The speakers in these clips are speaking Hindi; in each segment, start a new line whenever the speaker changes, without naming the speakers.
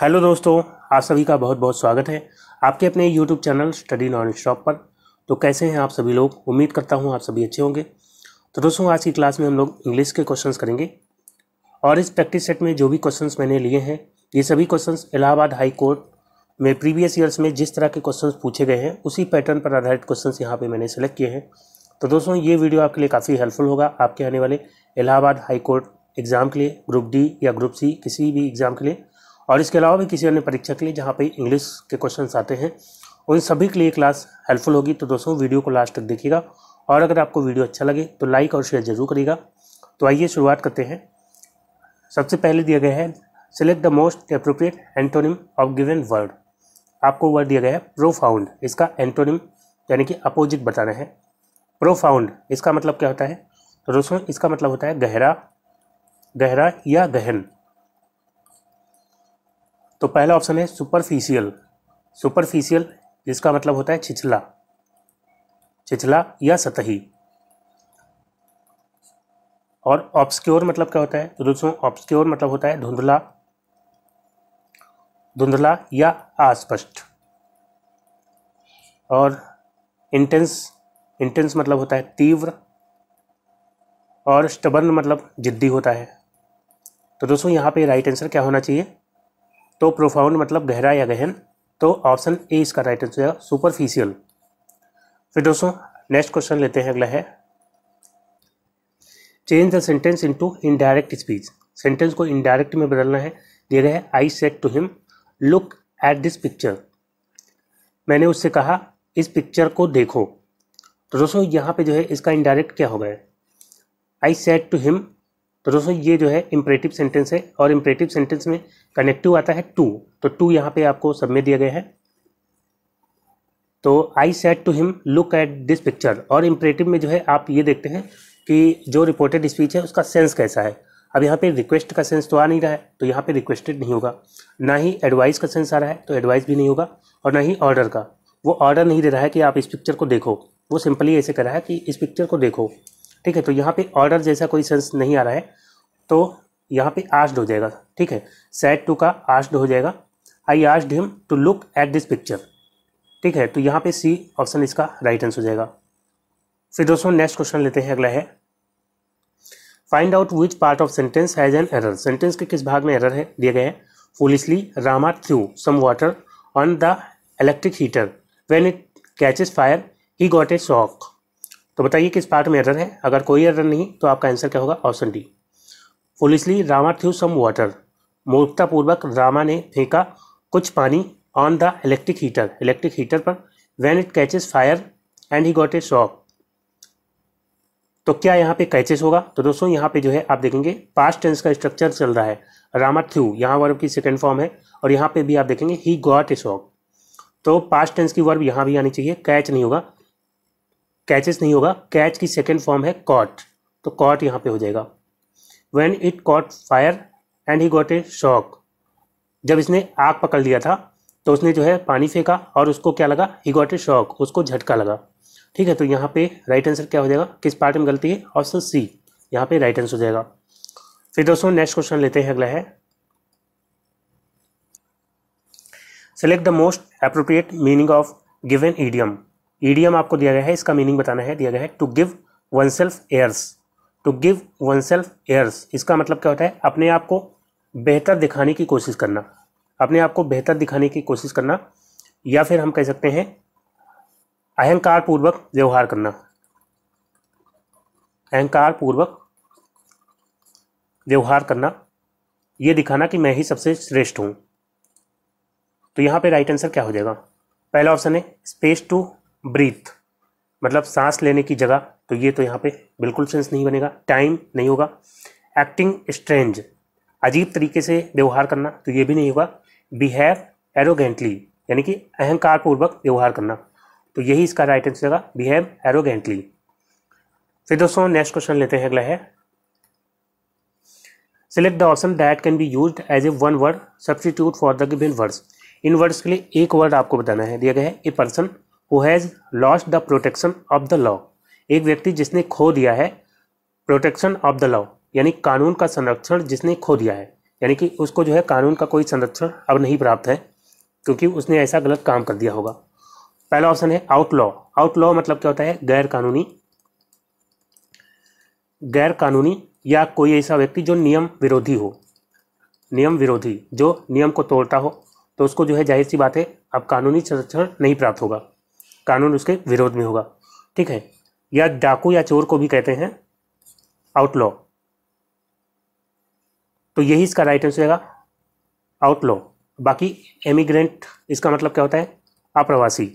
हेलो दोस्तों आप सभी का बहुत बहुत स्वागत है आपके अपने YouTube channel study knowledge shop पर तो कैसे हैं आप सभी लोग उम्मीद करता हूं आप सभी अच्छे होंगे तो दोस्तों आज की क्लास में हम लोग इंग्लिश के क्वेश्चंस करेंगे और इस प्रैक्टिस सेट में जो भी क्वेश्चंस मैंने लिए हैं ये सभी क्वेश्चन इलाहाबाद हाई कोर्ट में प्रीवियस ईयर्स में जिस तरह के क्वेश्चन पूछे गए हैं उसी पैटर्न पर आधारित क्वेश्चन यहाँ पर मैंने सेलेक्ट किए हैं तो दोस्तों ये वीडियो आपके लिए काफ़ी हेल्पफुल होगा आपके आने वाले इलाहाबाद हाई कोर्ट एग्ज़ाम के लिए ग्रुप डी या ग्रुप सी किसी भी एग्ज़ाम के लिए और इसके अलावा भी किसी अन्य परीक्षा के लिए जहाँ पर इंग्लिश के क्वेश्चन आते हैं उन सभी के लिए क्लास हेल्पफुल होगी तो दोस्तों वीडियो को लास्ट तक देखिएगा और अगर आपको वीडियो अच्छा लगे तो लाइक और शेयर जरूर करिएगा तो आइए शुरुआत करते हैं सबसे पहले दिया गया है select the most appropriate antonym of given word आपको वर्ड दिया गया है प्रोफाउंड इसका एंटोनिम यानी कि अपोजिट बताना है प्रोफाउंड इसका मतलब क्या होता है तो दोस्तों इसका मतलब होता है गहरा गहरा या गहन तो पहला ऑप्शन है सुपरफिशियल सुपरफिशियल जिसका मतलब होता है छिछला छिछला या सतही और ऑप्सक्योर मतलब क्या होता है तो दोस्तों ऑप्सक्योर मतलब होता है धुंधला धुंधला या अस्पष्ट और इंटेंस इंटेंस मतलब होता है तीव्र और स्टबर्न मतलब जिद्दी होता है तो दोस्तों यहाँ पे राइट आंसर क्या होना चाहिए तो प्रोफाउंड मतलब गहरा या गहन तो ऑप्शन ए इसका राइट आंसर है सुपरफिशियल फिर दोस्तों नेक्स्ट क्वेश्चन लेते हैं अगला है change the sentence into indirect speech sentence को इनडायरेक्ट में बदलना है दे रहे है I said to him look at this picture मैंने उससे कहा इस पिक्चर को देखो तो दोस्तों यहाँ पे जो है इसका इनडायरेक्ट क्या हो गया आई सेट टू हिम तो दोस्तों ये जो है इम्परेटिव सेंटेंस है और इम्परेटिव सेंटेंस में कनेक्टिव आता है टू तो टू यहाँ पे आपको सब में दिया गया है तो I said to him look at this picture और इम्परेटिव में जो है आप ये देखते हैं कि जो रिपोर्टेड स्पीच है उसका सेंस कैसा है अब यहाँ पे रिक्वेस्ट का सेंस तो आ नहीं रहा है तो यहाँ पे रिक्वेस्टेड नहीं होगा ना ही एडवाइस का सेंस आ रहा है तो एडवाइस भी नहीं होगा और ना ही ऑर्डर का वो ऑर्डर नहीं दे रहा है कि आप इस पिक्चर को देखो वो सिंपली ऐसे कर रहा है कि इस पिक्चर को देखो ठीक है तो यहाँ पे ऑर्डर जैसा कोई सेंस नहीं आ रहा है तो यहाँ पे आस्ड हो जाएगा ठीक है सेट टू का आस्ड हो जाएगा I asked him to look at this picture ठीक है तो यहाँ पे सी ऑप्शन इसका राइट आंसर हो जाएगा फिर दोस्तों नेक्स्ट क्वेश्चन लेते हैं अगला है find out which part of sentence has an error sentence के किस भाग में एरर है दिया गया है foolishly Rama threw some water on the electric heater when it catches fire he got a shock तो बताइए किस पार्ट में एरर है अगर कोई एरर नहीं तो आपका आंसर क्या होगा option D foolishly Rama threw some water मूर्खतापूर्वक रामा ने फेंका कुछ पानी on the electric heater electric heater पर when it catches fire and he got a shock तो क्या यहाँ पे कैचेस होगा तो दोस्तों यहाँ पे जो है आप देखेंगे पास्ट टेंस का स्ट्रक्चर चल रहा है रामा थ्रू यहाँ वर्ब की सेकेंड फॉर्म है और यहाँ पे भी आप देखेंगे ही गॉट ए शॉक तो पास्ट टेंस की वर्ब यहाँ भी आनी चाहिए कैच नहीं होगा कैचेस नहीं होगा कैच की सेकेंड फॉर्म है कॉट तो कॉट यहाँ पे हो जाएगा when it caught fire and he got a shock जब इसने आग पकड़ लिया था तो उसने जो है पानी फेंका और उसको क्या लगा ही गॉट ए शॉक उसको झटका लगा ठीक है तो यहाँ पे राइट आंसर क्या हो जाएगा किस पार्ट में गलती है ऑप्शन सी यहाँ पे राइट आंसर हो जाएगा फिर दोस्तों नेक्स्ट क्वेश्चन लेते हैं अगला है select the most appropriate meaning of given idiom idiom आपको दिया गया है इसका मीनिंग बताना है दिया गया है to give oneself airs to give oneself airs इसका मतलब क्या होता है अपने आप को बेहतर दिखाने की कोशिश करना अपने आप को बेहतर दिखाने की कोशिश करना या फिर हम कह सकते हैं अहंकार पूर्वक व्यवहार करना अहंकार पूर्वक व्यवहार करना ये दिखाना कि मैं ही सबसे श्रेष्ठ हूँ तो यहाँ पे राइट आंसर क्या हो जाएगा पहला ऑप्शन है स्पेस टू ब्रीथ मतलब सांस लेने की जगह तो ये तो यहाँ पे बिल्कुल सेंस नहीं बनेगा टाइम नहीं होगा एक्टिंग स्ट्रेंज अजीब तरीके से व्यवहार करना तो ये भी नहीं होगा बिहेव एरोगेंटली यानी कि अहंकार पूर्वक व्यवहार करना तो यही इसका राइट आंसर होगा बिहेव एरोगेंटली फिर दोस्तों नेक्स्ट क्वेश्चन लेते हैं अगला है select the option that can be use as a one word substitute for the given words इन वर्ड्स के लिए एक वर्ड आपको बताना है दिया गया है a person who has lost the protection of the law एक व्यक्ति जिसने खो दिया है प्रोटेक्शन ऑफ द लॉ यानी कानून का संरक्षण जिसने खो दिया है यानी कि उसको जो है कानून का कोई संरक्षण अब नहीं प्राप्त है क्योंकि उसने ऐसा गलत काम कर दिया होगा पहला ऑप्शन है आउटलॉ आउटलॉ मतलब क्या होता है गैर कानूनी गैर कानूनी या कोई ऐसा व्यक्ति जो नियम विरोधी हो नियम विरोधी जो नियम को तोड़ता हो तो उसको जो है जाहिर सी बात है अब कानूनी संरक्षण नहीं प्राप्त होगा कानून उसके विरोध में होगा ठीक है या डाकू या चोर को भी कहते हैं आउटलॉ तो यही इसका राइट आंसर रहेगा आउटलॉ बाकी एमिग्रेंट इसका मतलब क्या होता है अप्रवासी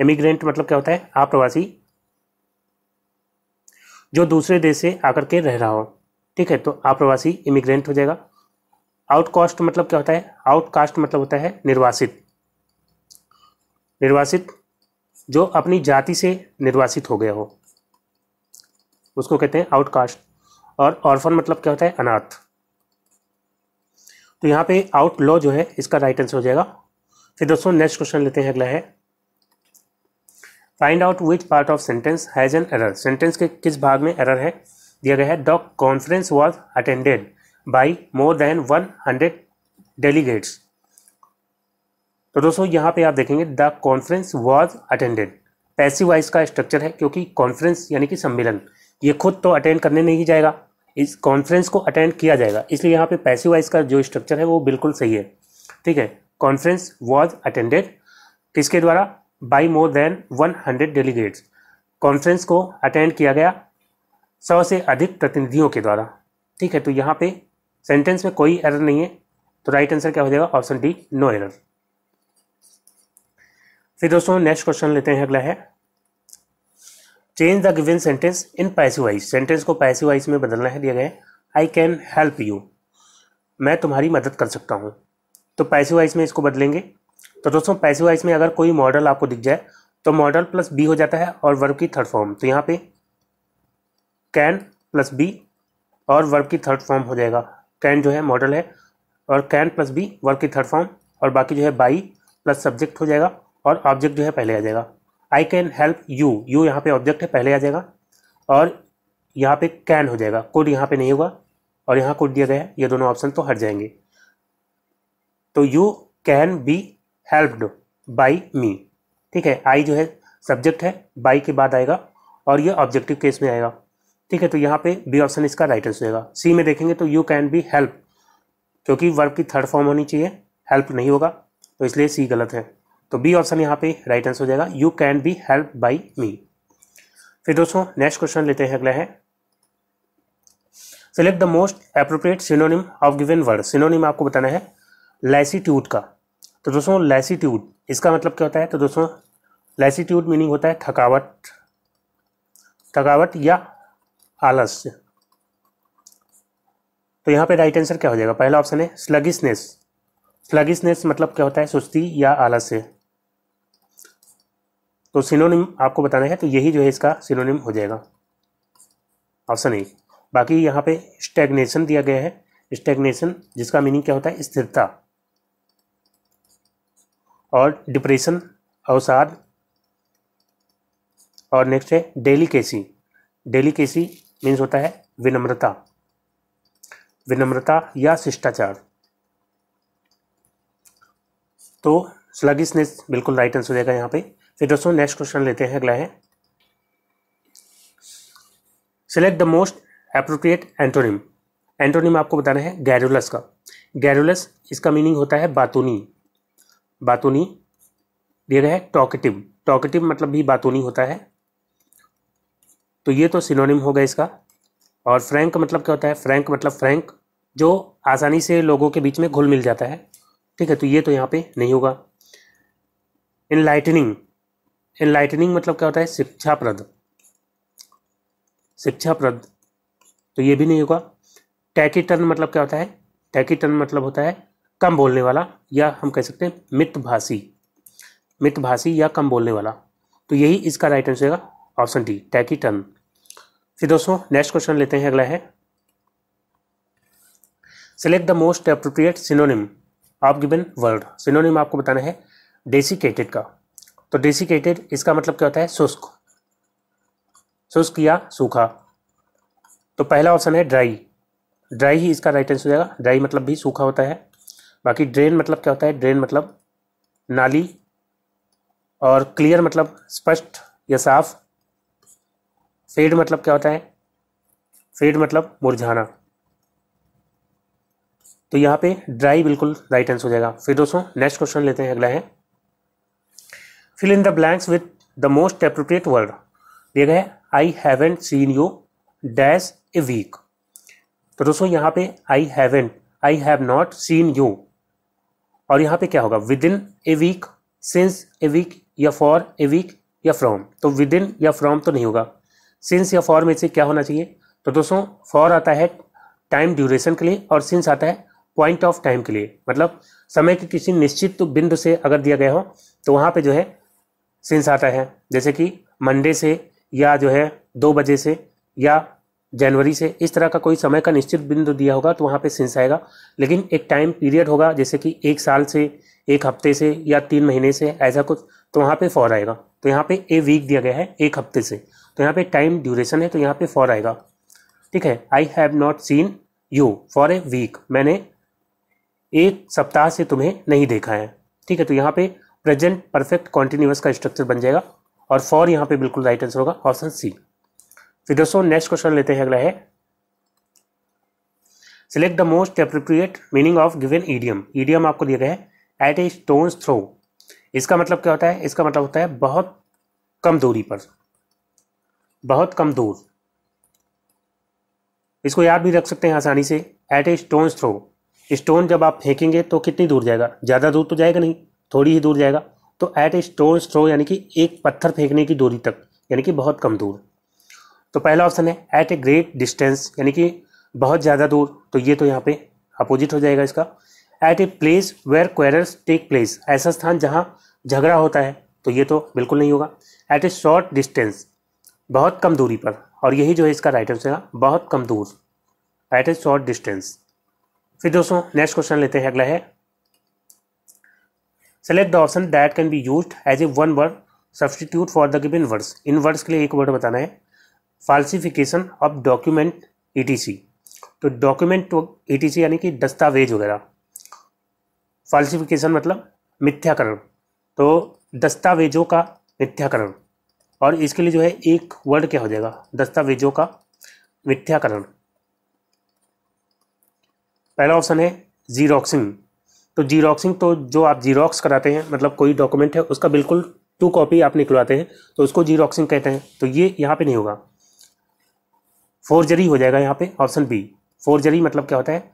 एमिग्रेंट मतलब क्या होता है अप्रवासी जो दूसरे देश से आकर के रह रहा हो ठीक है तो अप्रवासी इमिग्रेंट हो जाएगा आउटकास्ट मतलब क्या होता है आउटकास्ट मतलब होता है निर्वासित निर्वासित जो अपनी जाति से निर्वासित हो गया हो उसको कहते हैं आउटकास्ट और ऑर्फन मतलब क्या होता है अनाथ तो यहाँ पे आउट लॉ जो है इसका राइट आंसर हो जाएगा फिर दोस्तों नेक्स्ट क्वेश्चन लेते हैं अगला है find out which part of sentence has an error sentence के किस भाग में एरर है दिया गया है the conference was attended by more than one hundred delegates तो दोस्तों यहाँ पे आप देखेंगे the conference was attended passive voice का स्ट्रक्चर है क्योंकि कॉन्फ्रेंस यानी कि सम्मेलन ये खुद तो अटेंड करने नहीं जाएगा इस कॉन्फ्रेंस को अटेंड किया जाएगा इसलिए यहाँ पे पैसे वाइज का जो स्ट्रक्चर है वो बिल्कुल सही है ठीक है कॉन्फ्रेंस वॉज अटेंडेड किसके द्वारा by more than one hundred delegates conference को अटेंड किया गया सौ से अधिक प्रतिनिधियों के द्वारा ठीक है तो यहाँ पे सेंटेंस में कोई एरर नहीं है तो राइट आंसर क्या हो जाएगा ऑप्शन डी नो एरर फिर दोस्तों नेक्स्ट क्वेश्चन लेते हैं अगला है change the given sentence in passive voice sentence को पैसिव वाइज में बदलना है दिया गया आई कैन हेल्प यू मैं तुम्हारी मदद कर सकता हूँ तो पैसिव वाइज में इसको बदलेंगे तो दोस्तों पैसिव वाइज में अगर कोई मॉडल आपको दिख जाए तो मॉडल प्लस बी हो जाता है और वर्ब की थर्ड फॉर्म तो यहाँ पे कैन प्लस बी और वर्ब की थर्ड फॉर्म हो जाएगा कैन जो है मॉडल है और कैन प्लस बी वर्ब की थर्ड फॉर्म और बाकी जो है बाई प्लस सब्जेक्ट हो जाएगा और ऑब्जेक्ट जो है पहले आ जाएगा I can help you you यहाँ पे ऑब्जेक्ट है पहले आ जाएगा और यहाँ पे कैन हो जाएगा कोड यहाँ पे नहीं होगा और यहाँ कोड दिया गया है ये दोनों ऑप्शन तो हट जाएंगे तो you can be helped by me ठीक है आई जो है सब्जेक्ट है बाई के बाद आएगा और ये ऑब्जेक्टिव केस में आएगा ठीक है तो यहाँ पे बी ऑप्शन इसका राइट आंसर होगा सी में देखेंगे तो यू कैन बी हेल्प क्योंकि वर्ब की थर्ड फॉर्म होनी चाहिए हेल्प नहीं होगा तो इसलिए सी गलत है तो बी ऑप्शन यहाँ पे राइट आंसर हो जाएगा you can be help by me फिर दोस्तों नेक्स्ट क्वेश्चन लेते हैं अगला है select the most appropriate synonym of given word synonym आपको बताना है लैसीट्यूड का तो दोस्तों लैसीट्यूड इसका मतलब क्या होता है तो दोस्तों लैसीट्यूड मीनिंग होता है थकावट थकावट या आलस्य तो यहाँ पे राइट आंसर क्या हो जाएगा पहला ऑप्शन है स्लगिशनेस स्लगिशनेस मतलब क्या होता है सुस्ती या आलस्य तो सिनोनिम आपको बताना है तो यही जो है इसका सिनोनिम हो जाएगा ऑप्शन ए बाकी यहाँ पे स्टेगनेशन दिया गया है स्टेगनेशन जिसका मीनिंग क्या होता है स्थिरता और डिप्रेशन अवसाद और नेक्स्ट है डेलीकेसी डेलीकेसी मीन्स होता है विनम्रता विनम्रता या शिष्टाचार तो स्लगिसनेस बिल्कुल राइट आंसर हो जाएगा यहाँ पे फिर दोस्तों नेक्स्ट क्वेश्चन लेते हैं अगला है select the most appropriate antonym antonym आपको बताना है गैरुलस का गैरुलस इसका मीनिंग होता है बातूनी बातूनी दिया गया है टॉकेटिव टॉकेटिव मतलब भी बातूनी होता है तो ये तो सिनोनिम होगा इसका और फ्रैंक मतलब क्या होता है फ्रैंक मतलब फ्रैंक जो आसानी से लोगों के बीच में घुल मिल जाता है ठीक है तो ये तो यहाँ पे नहीं होगा इनलाइटनिंग एनलाइटनिंग मतलब क्या होता है शिक्षाप्रद शिक्षाप्रद तो ये भी नहीं होगा टैकी टर्न मतलब क्या होता है टैकी टर्न मतलब होता है कम बोलने वाला या हम कह सकते हैं मितभाषी मितभाषी या कम बोलने वाला तो यही इसका राइट आंसर होगा ऑप्शन डी टैकी टर्न फिर दोस्तों नेक्स्ट क्वेश्चन लेते हैं अगला है select the most appropriate synonym of given word synonym आपको बताना है डेसिकेटेड का तो डेसिकेटेड इसका मतलब क्या होता है शुष्क शुष्क या सूखा तो पहला ऑप्शन है ड्राई ड्राई ही इसका राइट आंसर हो जाएगा ड्राई मतलब भी सूखा होता है बाकी ड्रेन मतलब क्या होता है ड्रेन मतलब नाली और क्लियर मतलब स्पष्ट या साफ फेड मतलब क्या होता है फेड मतलब मुरझाना तो यहाँ पे ड्राई बिल्कुल राइट आंसर हो जाएगा फिर दोस्तों नेक्स्ट क्वेश्चन लेते हैं अगला है fill in the blanks with the most appropriate word ये गए है I haven't seen you dash a week तो दोस्तों यहाँ पे I haven't I have not seen you और यहाँ पे क्या होगा within a week since a week या फॉर ए वीक या फ्रॉम तो विद इन या फ्रॉम तो नहीं होगा सिंस या फॉर में से क्या होना चाहिए तो दोस्तों फॉर आता है टाइम ड्यूरेशन के लिए और सिंस आता है पॉइंट ऑफ टाइम के लिए मतलब समय के किसी निश्चित बिंदु से अगर दिया गया हो तो वहाँ पे जो है सेंस आता है जैसे कि मंडे से या जो है दो बजे से या जनवरी से इस तरह का कोई समय का निश्चित बिंदु दिया होगा तो वहाँ पे सेंस आएगा लेकिन एक टाइम पीरियड होगा जैसे कि एक साल से एक हफ्ते से या तीन महीने से ऐसा कुछ तो वहाँ पे फॉर आएगा तो यहाँ पे ए वीक दिया गया है एक हफ्ते से तो यहाँ पे टाइम ड्यूरेशन है तो यहाँ पे फॉर आएगा ठीक है I have not seen you for a week मैंने एक सप्ताह से तुम्हें नहीं देखा है ठीक है तो यहाँ पे प्रेजेंट परफेक्ट कॉन्टिन्यूस का स्ट्रक्चर बन जाएगा और फॉर यहाँ पे बिल्कुल राइट आंसर होगा ऑप्शन सी फिर दोस्तों नेक्स्ट क्वेश्चन लेते हैं अगला है select the most appropriate meaning of given idiom idiom आपको दिया गया है एट ए स्टोन थ्रो इसका मतलब क्या होता है इसका मतलब होता है बहुत कम दूरी पर बहुत कम दूर इसको याद भी रख सकते हैं आसानी से at a stone throw stone जब आप फेंकेंगे तो कितनी दूर जाएगा ज़्यादा दूर तो जाएगा नहीं थोड़ी ही दूर जाएगा तो एट ए स्टोन स्ट्रो यानी कि एक पत्थर फेंकने की दूरी तक यानी कि बहुत कम दूर तो पहला ऑप्शन है एट ए ग्रेट डिस्टेंस यानी कि बहुत ज़्यादा दूर तो ये तो यहाँ पे अपोजिट हो जाएगा इसका at a place where quarries take place ऐसा स्थान जहाँ झगड़ा होता है तो ये तो बिल्कुल नहीं होगा एट ए शॉर्ट डिस्टेंस बहुत कम दूरी पर और यही जो है इसका राइट आंसर है बहुत कम दूर एट ए शॉर्ट डिस्टेंस फिर दोस्तों नेक्स्ट क्वेश्चन लेते हैं अगला है select the option that can be use as a one word substitute for the given words इन वर्ड्स के लिए एक वर्ड बताना है फाल्सिफिकेशन ऑफ डॉक्यूमेंट ई तो डॉक्यूमेंट ई यानी कि दस्तावेज वगैरह फाल्सिफिकेशन मतलब मिथ्याकरण तो दस्तावेजों का मिथ्याकरण और इसके लिए जो है एक वर्ड क्या हो जाएगा दस्तावेजों का मिथ्याकरण पहला ऑप्शन है जीरोक्सिंग तो जीरोक्सिंग तो जो आप जीरोक्स कराते हैं मतलब कोई डॉक्यूमेंट है उसका बिल्कुल टू कॉपी आप निकलवाते हैं तो उसको जीरोक्सिंग कहते हैं तो ये यहाँ पे नहीं होगा फोर्जरी हो जाएगा यहाँ पे ऑप्शन बी फोर्जरी मतलब क्या होता है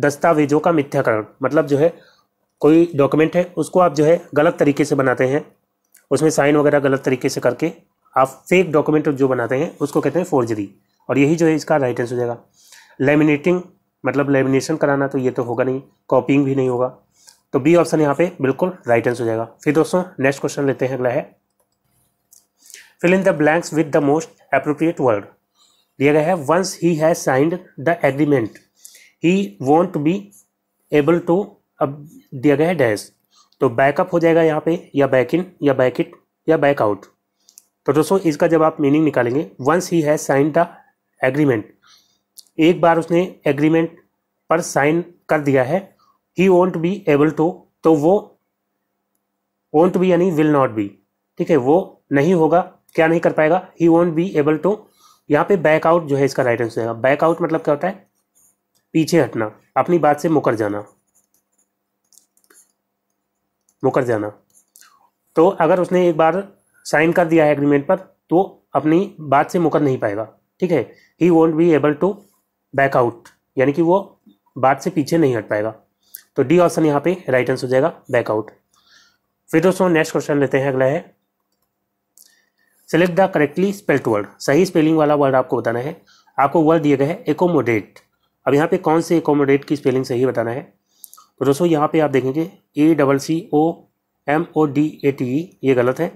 दस्तावेजों का मिथ्याकरण मतलब जो है कोई डॉक्यूमेंट है उसको आप जो है गलत तरीके से बनाते हैं उसमें साइन वगैरह गलत तरीके से करके आप फेक डॉक्यूमेंट जो बनाते हैं उसको कहते हैं फोर्जरी और यही जो है इसका राइट आंसर हो जाएगा लेमिनेटिंग मतलब लेमिनेशन कराना तो ये तो होगा नहीं कॉपिंग भी नहीं होगा तो बी ऑप्शन यहाँ पे बिल्कुल राइट आंसर हो जाएगा फिर दोस्तों नेक्स्ट क्वेश्चन लेते हैं अगला है fill in the blanks with the most appropriate word दिया गया है once he has signed the agreement he won't be able able टू अब दिया गया है डैश तो बैकअप हो जाएगा यहाँ पे या बैक इन या बैक इट या बैक आउट तो दोस्तों इसका जब आप मीनिंग निकालेंगे once he has signed the agreement एक बार उसने एग्रीमेंट पर साइन कर दिया है he won't be able to तो वो वॉन्ट बी यानी विल नॉट बी ठीक है वो नहीं होगा क्या नहीं कर पाएगा he won't be able to यहाँ पे बैकआउट जो है इसका राइट आंसर है बैकआउट मतलब क्या होता है पीछे हटना अपनी बात से मुकर जाना मुकर जाना तो अगर उसने एक बार साइन कर दिया है एग्रीमेंट पर तो अपनी बात से मुकर नहीं पाएगा ठीक है he won't be able to back out यानी कि वो बात से पीछे नहीं हट पाएगा तो डी ऑप्शन यहाँ पे राइट आंसर हो जाएगा बैक आउट फिर दोस्तों नेक्स्ट क्वेश्चन लेते हैं अगला है select the correctly spelled word सही स्पेलिंग वाला वर्ड आपको बताना है आपको वर्ड दिया गया है एकोमोडेट अब यहाँ पे कौन से एकोमोडेट की स्पेलिंग सही बताना है तो दोस्तों यहाँ पे आप देखेंगे A double C O M O D A T E ये गलत है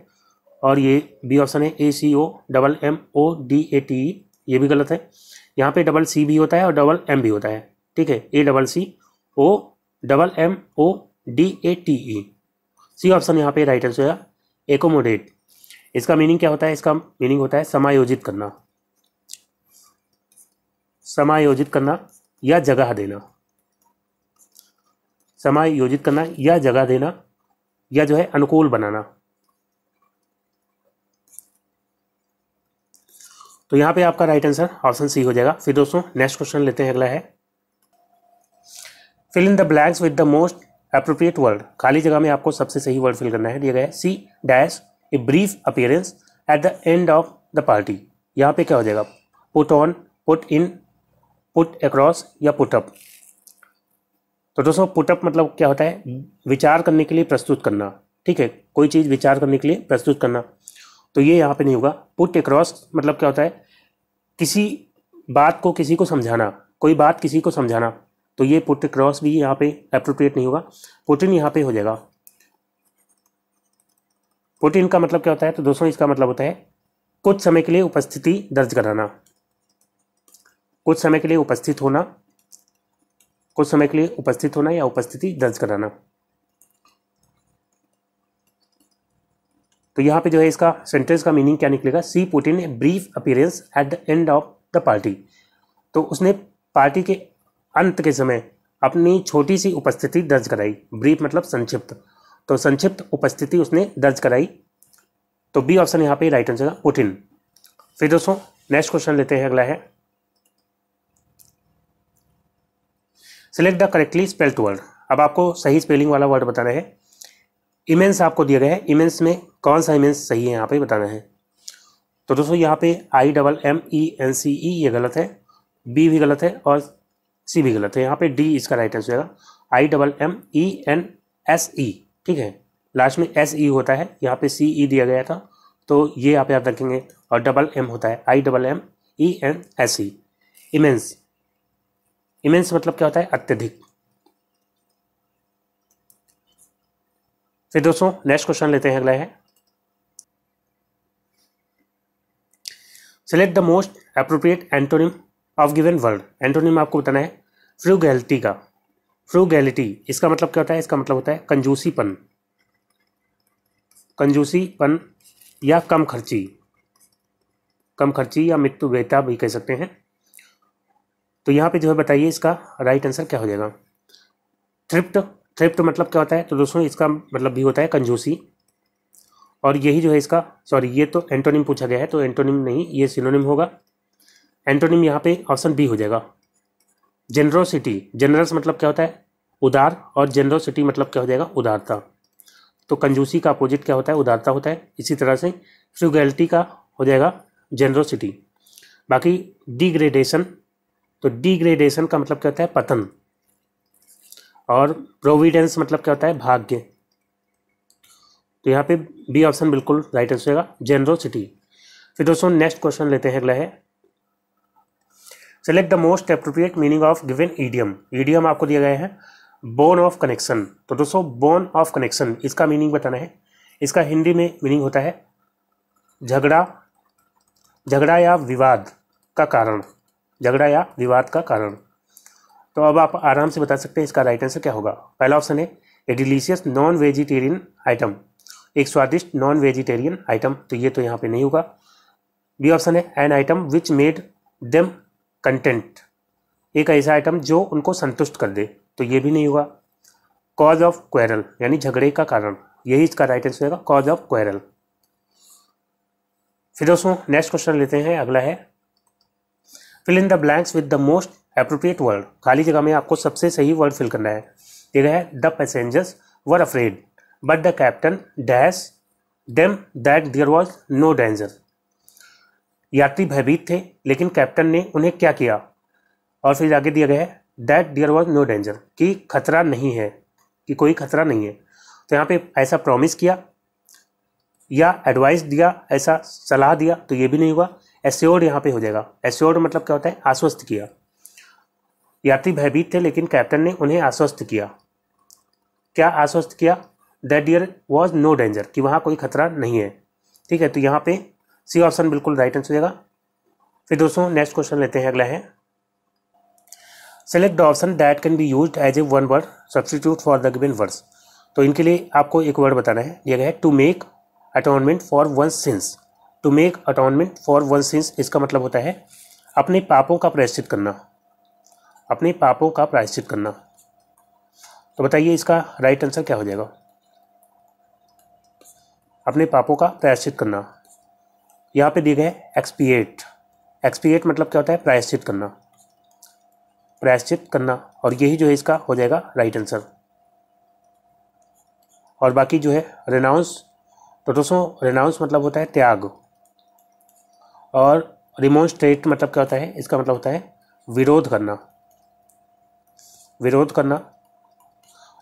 और ये बी ऑप्शन है A C O double M O D A T E ये भी गलत है यहाँ पे डबल सी भी होता है और डबल एम भी होता है ठीक है A double C O double M O D A T E C option यहाँ पे राइट आंसर है एकोमोडेट इसका मीनिंग क्या होता है इसका मीनिंग होता है समायोजित करना समायोजित करना या जगह देना समायोजित करना या जगह देना या जो है अनुकूल बनाना तो यहाँ पे आपका राइट आंसर ऑप्शन सी हो जाएगा फिर दोस्तों नेक्स्ट क्वेश्चन लेते हैं अगला है fill in the blanks with the most appropriate word खाली जगह में आपको सबसे सही वर्ड फिल करना है दिया गया है C dash a brief appearance at the end of the party यहाँ पे क्या हो जाएगा put on put in put across या पुटअप तो दोस्तों पुटअप मतलब क्या होता है विचार करने के लिए प्रस्तुत करना ठीक है कोई चीज़ विचार करने के लिए प्रस्तुत करना तो ये यहाँ पे नहीं होगा पुट अक्रॉस मतलब क्या होता है किसी बात को किसी को समझाना कोई बात किसी को समझाना तो ये पुट क्रॉस भी यहाँ पे अप्रोप्रिएट नहीं होगा पुट इन यहाँ पे हो जाएगा पुट इन का मतलब क्या होता है तो दोस्तों इसका मतलब होता है कुछ समय के लिए उपस्थिति दर्ज कराना कुछ समय के लिए उपस्थित होना कुछ समय के लिए उपस्थित होना या उपस्थिति दर्ज कराना तो यहाँ पे जो है इसका सेंटेंस का मीनिंग क्या निकलेगा C put in a brief appearance at the end of the party तो उसने पार्टी के अंत के समय अपनी छोटी सी उपस्थिति दर्ज कराई ब्रीफ मतलब संक्षिप्त तो संक्षिप्त उपस्थिति उसने दर्ज कराई तो बी ऑप्शन यहाँ पे राइट आंसर है पुट इन फिर दोस्तों नेक्स्ट क्वेश्चन लेते हैं अगला है select the correctly spelled word अब आपको सही स्पेलिंग वाला वर्ड बताना है इमेंस आपको दिया गया है इमेंस में कौन सा इमेंस सही है यहाँ पे बताना है तो दोस्तों यहाँ पे I double M E N C E ये गलत है बी भी गलत है और सी भी गलत है यहाँ पे डी इसका राइट आंसर होगा I double M E N S E ठीक है लास्ट में एस ई e होता है यहाँ पे सी ई e दिया गया था तो ये यहाँ पे आप रखेंगे और डबल एम होता है I double M E N S E immense immense मतलब क्या होता है अत्यधिक फिर दोस्तों नेक्स्ट क्वेश्चन लेते हैं अगला है select the most appropriate antonym of given word antonym आपको बताना है फ्रूगैलिटी का फ्रूगैलिटी इसका मतलब क्या होता है इसका मतलब होता है कंजूसीपन कंजूसीपन या कम खर्ची कम खर्ची या मृत्यु वेता भी कह सकते हैं तो यहाँ पे जो है बताइए इसका राइट आंसर क्या हो जाएगा थ्रिप्ट थ्रिप्ट मतलब क्या होता है तो दोस्तों इसका मतलब भी होता है कंजूसी और यही जो है इसका सॉरी ये तो एंटोनिम पूछा गया है तो एंटोनिम नहीं ये सिनोनिम होगा एंटोनिम यहाँ पे ऑप्शन बी हो जाएगा जेनरोसिटी जेनरस मतलब क्या होता है उदार और जेनरोसिटी मतलब क्या हो जाएगा उदारता तो कंजूसी का अपोजिट क्या होता है उदारता होता है इसी तरह से फ्रूगैलिटी का हो जाएगा जेनरोसिटी बाकी डिग्रेडेशन तो डिग्रेडेशन का मतलब क्या होता है पतन और प्रोविडेंस मतलब क्या होता है भाग्य तो यहाँ पे बी ऑप्शन बिल्कुल राइट आंसर होगा जेनरोसिटी फिर दोस्तों नेक्स्ट क्वेश्चन लेते हैं अगला है select the most appropriate meaning of given idiom idiom आपको दिया गया है बोन ऑफ कनेक्शन तो दोस्तों बोन ऑफ कनेक्शन इसका मीनिंग बताना है इसका हिंदी में मीनिंग होता है झगड़ा झगड़ा या विवाद का कारण झगड़ा या विवाद का कारण तो अब आप आराम से बता सकते हैं इसका राइट आंसर क्या होगा पहला ऑप्शन है a delicious non vegetarian item एक स्वादिष्ट नॉन वेजिटेरियन आइटम तो ये तो यहाँ पे नहीं होगा बी ऑप्शन है an item which made them content एक ऐसा आइटम जो उनको संतुष्ट कर दे तो ये भी नहीं होगा कॉज ऑफ क्वेरल यानी झगड़े का कारण यही इसका राइट आंसर होगा कॉज ऑफ क्वेरल फिर दोस्तों नेक्स्ट क्वेश्चन लेते हैं अगला है fill in the blanks with the most appropriate word खाली जगह में आपको सबसे सही वर्ड फिल करना है ठीक है the passengers were afraid but the captain dash them that there was no danger यात्री भयभीत थे लेकिन कैप्टन ने उन्हें क्या किया और फिर आगे दिया गया है that there was no danger कि खतरा नहीं है कि कोई खतरा नहीं है तो यहाँ पे ऐसा प्रॉमिस किया या एडवाइस दिया ऐसा सलाह दिया तो ये भी नहीं हुआ एस्योर्ड यहाँ पे हो जाएगा एस्योर्ड मतलब क्या होता है आश्वस्त किया यात्री भयभीत थे लेकिन कैप्टन ने उन्हें आश्वस्त किया क्या आश्वस्त किया that there was no danger कि वहाँ कोई खतरा नहीं है ठीक है तो यहाँ पे सी ऑप्शन बिल्कुल राइट आंसर देगा फिर दोस्तों नेक्स्ट क्वेश्चन लेते हैं अगला है select the option that can be use as a one word substitute for the given words तो इनके लिए आपको एक वर्ड बताना है यह है to make atonement for one sins to make atonement for one sins इसका मतलब होता है अपने पापों का प्रायश्चित करना अपने पापों का प्रायश्चित करना तो बताइए इसका राइट आंसर क्या हो जाएगा अपने पापों का प्रायश्चित करना यहाँ पे दिए गए एक्सपीएट एक्सपीएट मतलब क्या होता है प्रायश्चित करना प्रायश्चित करना और यही जो है इसका हो जाएगा राइट आंसर और बाकी जो है रेनाउंस तो दोस्तों रेनाउंस मतलब होता है त्याग और रिमोन्स्ट्रेट मतलब क्या होता है इसका मतलब होता है विरोध करना विरोध करना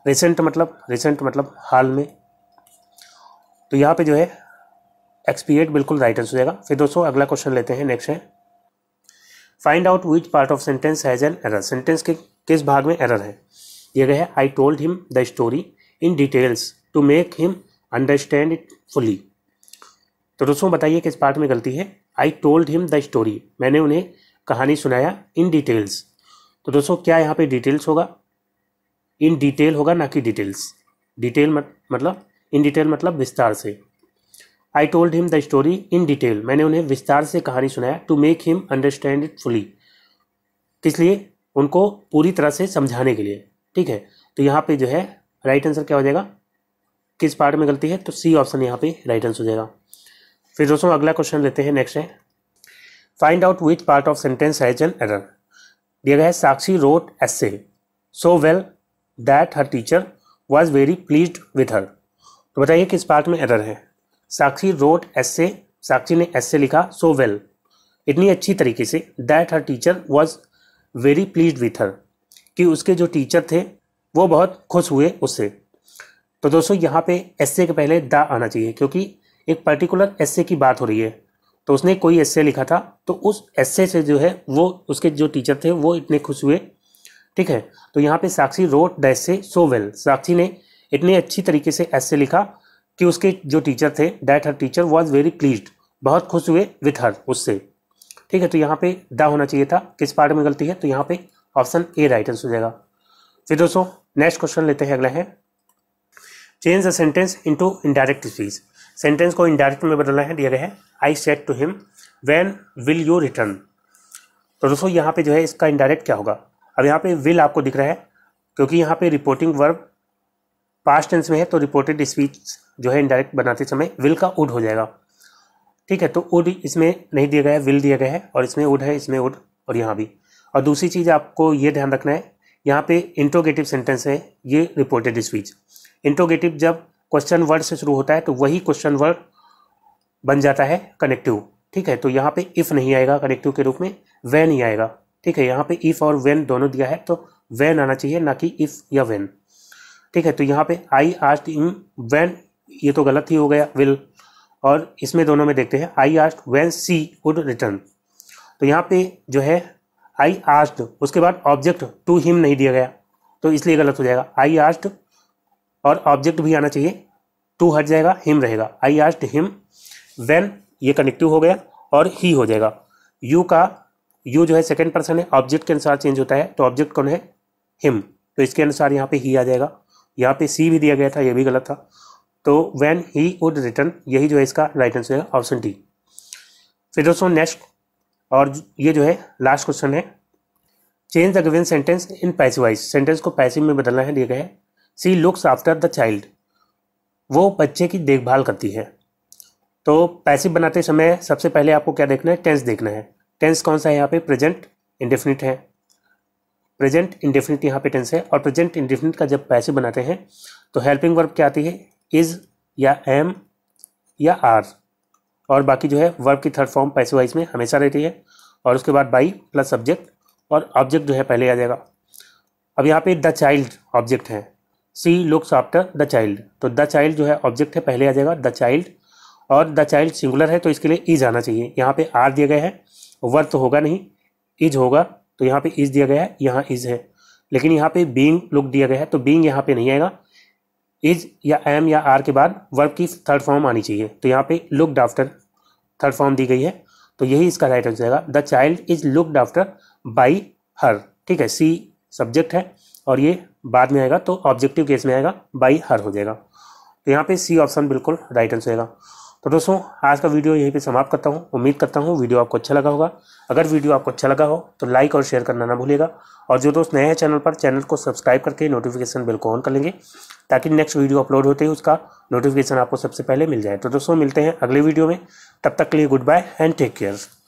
रिसेंट मतलब रिसेंट मतलब हाल में तो यहाँ पे जो है एक्सपीरियड बिल्कुल राइट आंसर हो जाएगा फिर दोस्तों अगला क्वेश्चन लेते हैं नेक्स्ट है find out which part of sentence has an error sentence के किस भाग में एरर है ये गया है I told him the story in details to make him understand it fully तो दोस्तों बताइए किस पार्ट में गलती है I told him the story मैंने उन्हें कहानी सुनाया इन डिटेल्स तो दोस्तों क्या यहाँ पे डिटेल्स होगा इन डिटेल होगा ना कि डिटेल्स डिटेल मत, मतलब इन डिटेल मतलब विस्तार से I told him the story in detail मैंने उन्हें विस्तार से कहानी सुनाया to make him understand it fully किस लिए उनको पूरी तरह से समझाने के लिए ठीक है तो यहाँ पे जो है राइट आंसर क्या हो जाएगा किस पार्ट में गलती है तो सी ऑप्शन यहाँ पे राइट आंसर हो जाएगा फिर दोस्तों अगला क्वेश्चन लेते हैं नेक्स्ट है find out which part of sentence has an error दिया गया है Sakshi wrote a so well that her teacher was very please with her तो बताइए किस पार्ट में एरर है साक्षी रोट ए साक्षी ने एस ए लिखा सो so वेल well, इतनी अच्छी तरीके से that her teacher was very please with her कि उसके जो टीचर थे वो बहुत खुश हुए उससे तो दोस्तों यहाँ पे एस ए के पहले दा आना चाहिए क्योंकि एक पर्टिकुलर एस ए की बात हो रही है तो उसने कोई एस लिखा था तो उस एस से जो है वो उसके जो टीचर थे वो इतने खुश हुए ठीक है तो यहाँ पे Sakshi wrote the essay so well Sakshi ने इतने अच्छी तरीके से एस लिखा कि उसके जो टीचर थे that her teacher was very please बहुत खुश हुए विथ हर उससे ठीक है तो यहाँ पे द होना चाहिए था किस पार्ट में गलती है तो यहाँ पे ऑप्शन ए राइट आंसर हो जाएगा फिर दोस्तों नेक्स्ट क्वेश्चन लेते हैं अगला है change the sentence into indirect speech sentence को इनडायरेक्ट में बदलना है दिया गया है I said to him when will you return तो दोस्तों यहाँ पे जो है इसका इनडायरेक्ट क्या होगा अब यहाँ पे विल आपको दिख रहा है क्योंकि यहाँ पे रिपोर्टिंग वर्ब पास्ट टेंस में है तो रिपोर्टेड स्पीच जो है इनडायरेक्ट बनाते समय विल का उड हो जाएगा ठीक है तो उड इसमें नहीं दिया गया है विल दिया गया है और इसमें उड है इसमें उड और यहाँ भी और दूसरी चीज़ आपको ये ध्यान रखना है यहाँ पे इंट्रोगेटिव सेंटेंस है ये रिपोर्टेड स्पीच इंट्रोगेटिव जब क्वेश्चन वर्ड से शुरू होता है तो वही क्वेश्चन वर्ड बन जाता है कनेक्टिव ठीक है तो यहाँ पे इफ़ नहीं आएगा कनेक्टिव के रूप में वैन ही आएगा ठीक है यहाँ पे इफ़ और वैन दोनों दिया है तो वैन आना चाहिए ना कि इफ़ या वैन ठीक है तो यहाँ पे आई आस्ट इन वैन ये तो गलत ही हो गया विल और इसमें दोनों में देखते हैं I asked when she would return तो यहाँ पे जो है आई आस्ट उसके बाद ऑब्जेक्ट टू हिम नहीं दिया गया तो इसलिए गलत हो जाएगा आई आस्ट और ऑब्जेक्ट भी आना चाहिए टू हट जाएगा हिम रहेगा आई आस्ट हिम वेन ये कनेक्टिव हो गया और ही हो जाएगा यू का यू जो है सेकेंड पर्सन है ऑब्जेक्ट के अनुसार चेंज होता है तो ऑब्जेक्ट कौन है हिम तो इसके अनुसार यहाँ पे ही आ जाएगा यहाँ पे सी भी दिया गया था ये भी गलत था तो वैन ही वुड रिटर्न यही जो है इसका राइट आंसर है ऑप्शन डी फिर दोस्तों नेक्स्ट और ये जो है लास्ट क्वेश्चन है change the given sentence in passivise sentence को पैसिव में बदलना है दिया गया है she looks after the child वो बच्चे की देखभाल करती है तो पैसिव बनाते समय सबसे पहले आपको क्या देखना है टेंस देखना है टेंस कौन सा है यहाँ पे प्रेजेंट इंडेफिनिट है प्रेजेंट इंडेफिनिट यहाँ पे टेंस है और प्रेजेंट इंडेफिनिट का जब पैसिव बनाते हैं तो हेल्पिंग वर्ब क्या आती है इज़ या एम या आर और बाकी जो है वर्ब की थर्ड फॉर्म पैसे वाइज में हमेशा रहती है और उसके बाद बाई प्लस सब्जेक्ट और ऑब्जेक्ट जो है पहले आ जाएगा अब यहाँ पे द चाइल्ड ऑब्जेक्ट है she looks after the child तो द चाइल्ड जो है ऑब्जेक्ट है पहले आ जाएगा द चाइल्ड और द चाइल्ड सिंगुलर है तो इसके लिए इज आना चाहिए यहाँ पे आर दिया गया है वर्थ तो होगा नहीं इज होगा तो यहाँ पे इज दिया गया है यहाँ इज है लेकिन यहाँ पे बींग लुक दिया गया है तो बींग यहाँ पे नहीं आएगा इज या एम या आर के बाद वर्ब की थर्ड फॉर्म आनी चाहिए तो यहाँ पे लुकड आफ्टर थर्ड फॉर्म दी गई है तो यही इसका राइट आंसर रहेगा the child is looked after by her ठीक है सी सब्जेक्ट है और ये बाद में आएगा तो ऑब्जेक्टिव केस में आएगा बाई हर हो जाएगा तो यहाँ पे सी ऑप्शन बिल्कुल राइट आंसर होगा तो दोस्तों आज का वीडियो यहीं पे समाप्त करता हूँ उम्मीद करता हूँ वीडियो आपको अच्छा लगा होगा अगर वीडियो आपको अच्छा लगा हो तो लाइक और शेयर करना ना भूलेगा और जो दोस्त नए हैं चैनल पर चैनल को सब्सक्राइब करके नोटिफिकेशन बिल को ऑन कर लेंगे ताकि नेक्स्ट वीडियो अपलोड होते ही उसका नोटिफिकेशन आपको सबसे पहले मिल जाए तो दोस्तों मिलते हैं अगले वीडियो में तब तक के लिए goodbye and take care